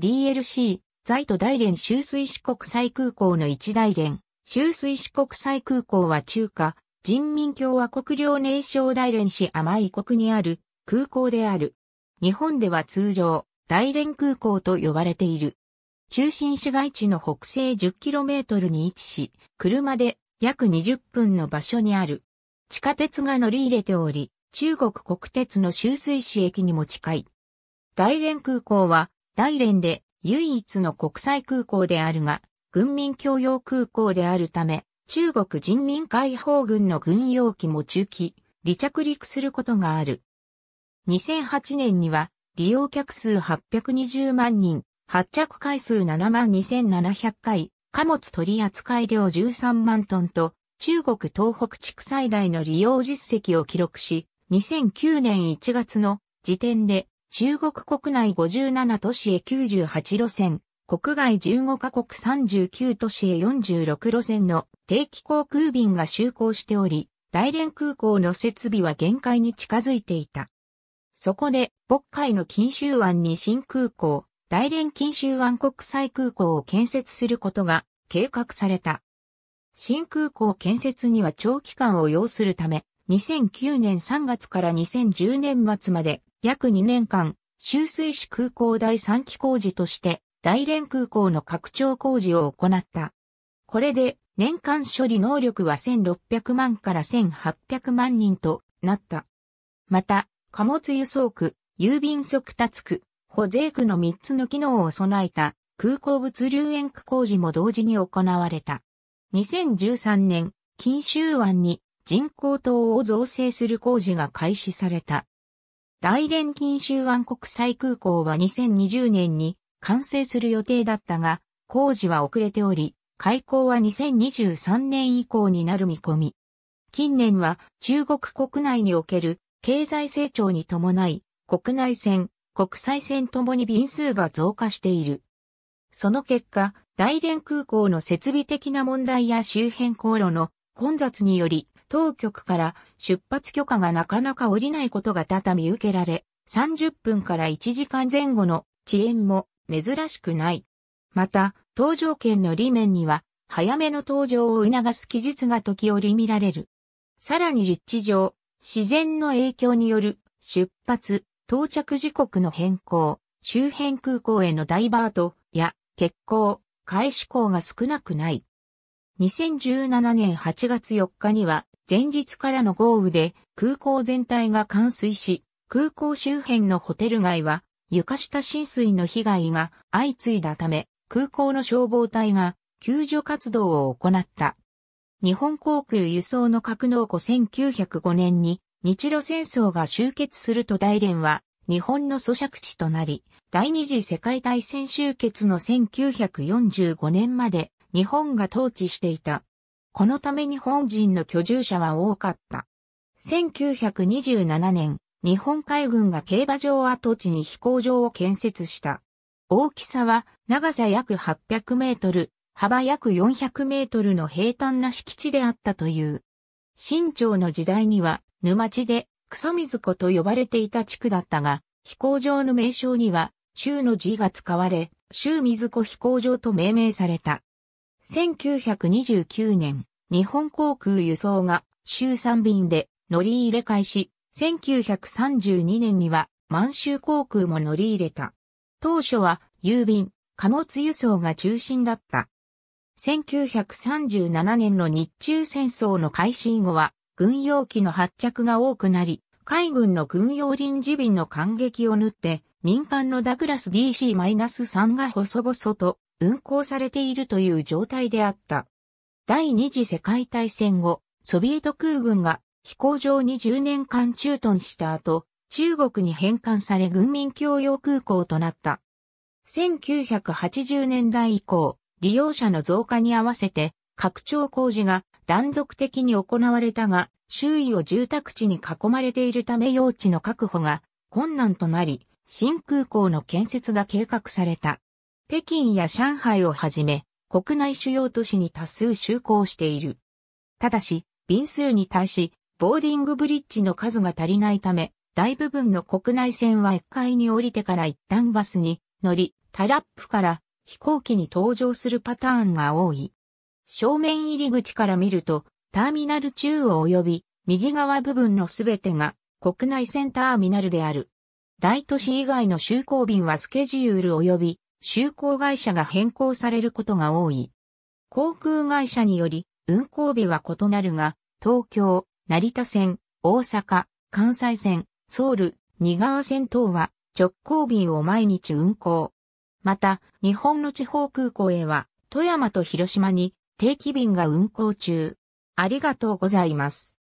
DLC、在都大連修水市国際空港の一大連。修水市国際空港は中華、人民共和国領内省大連市甘い国にある空港である。日本では通常、大連空港と呼ばれている。中心市街地の北西 10km に位置し、車で約20分の場所にある。地下鉄が乗り入れており、中国国鉄の修水市駅にも近い。大連空港は大連で唯一の国際空港であるが、軍民共用空港であるため、中国人民解放軍の軍用機も中期、離着陸することがある。2008年には、利用客数820万人、発着回数7万2700回、貨物取扱量13万トンと、中国東北地区最大の利用実績を記録し、2009年1月の時点で中国国内57都市へ98路線、国外15カ国39都市へ46路線の定期航空便が就航しており、大連空港の設備は限界に近づいていた。そこで、北海の金州湾に新空港、大連金州湾国際空港を建設することが計画された。新空港建設には長期間を要するため、2009年3月から2010年末まで約2年間、周水市空港第3期工事として大連空港の拡張工事を行った。これで年間処理能力は1600万から1800万人となった。また、貨物輸送区、郵便速達区、保税区の3つの機能を備えた空港物流園区工事も同時に行われた。2013年、金州湾に人工島を造成する工事が開始された。大連近州湾国際空港は2020年に完成する予定だったが、工事は遅れており、開港は2023年以降になる見込み。近年は中国国内における経済成長に伴い、国内線、国際線ともに便数が増加している。その結果、大連空港の設備的な問題や周辺航路の混雑により、当局から出発許可がなかなか下りないことが多々見受けられ、30分から1時間前後の遅延も珍しくない。また、搭乗券の裏面には、早めの搭乗を促す記述が時折見られる。さらに立地上、自然の影響による出発、到着時刻の変更、周辺空港へのダイバートや欠航、開始港が少なくない。2017年8月4日には前日からの豪雨で空港全体が冠水し、空港周辺のホテル街は床下浸水の被害が相次いだため、空港の消防隊が救助活動を行った。日本航空輸送の格納庫1905年に日露戦争が終結すると大連は日本の咀嚼地となり、第二次世界大戦終結の1945年まで日本が統治していた。このため日本人の居住者は多かった。1927年、日本海軍が競馬場跡地に飛行場を建設した。大きさは長さ約800メートル、幅約400メートルの平坦な敷地であったという。新朝の時代には沼地で草水湖と呼ばれていた地区だったが、飛行場の名称には州の字が使われ、州水湖飛行場と命名された。1929年、日本航空輸送が週3便で乗り入れ開始、1932年には満州航空も乗り入れた。当初は郵便、貨物輸送が中心だった。1937年の日中戦争の開始以後は、軍用機の発着が多くなり、海軍の軍用臨時便の感激を縫って、民間のダグラス DC-3 が細々と運行されているという状態であった。第二次世界大戦後、ソビエト空軍が飛行場に10年間駐屯した後、中国に返還され軍民共用空港となった。1980年代以降、利用者の増加に合わせて、拡張工事が断続的に行われたが、周囲を住宅地に囲まれているため用地の確保が困難となり、新空港の建設が計画された。北京や上海をはじめ、国内主要都市に多数就航している。ただし、便数に対し、ボーディングブリッジの数が足りないため、大部分の国内線は1階に降りてから一旦バスに乗り、タラップから飛行機に搭乗するパターンが多い。正面入り口から見ると、ターミナル中央及び右側部分のすべてが国内線ターミナルである。大都市以外の就航便はスケジュール及び就航会社が変更されることが多い。航空会社により運航日は異なるが、東京、成田線、大阪、関西線、ソウル、新川線等は直行便を毎日運航。また、日本の地方空港へは、富山と広島に定期便が運航中。ありがとうございます。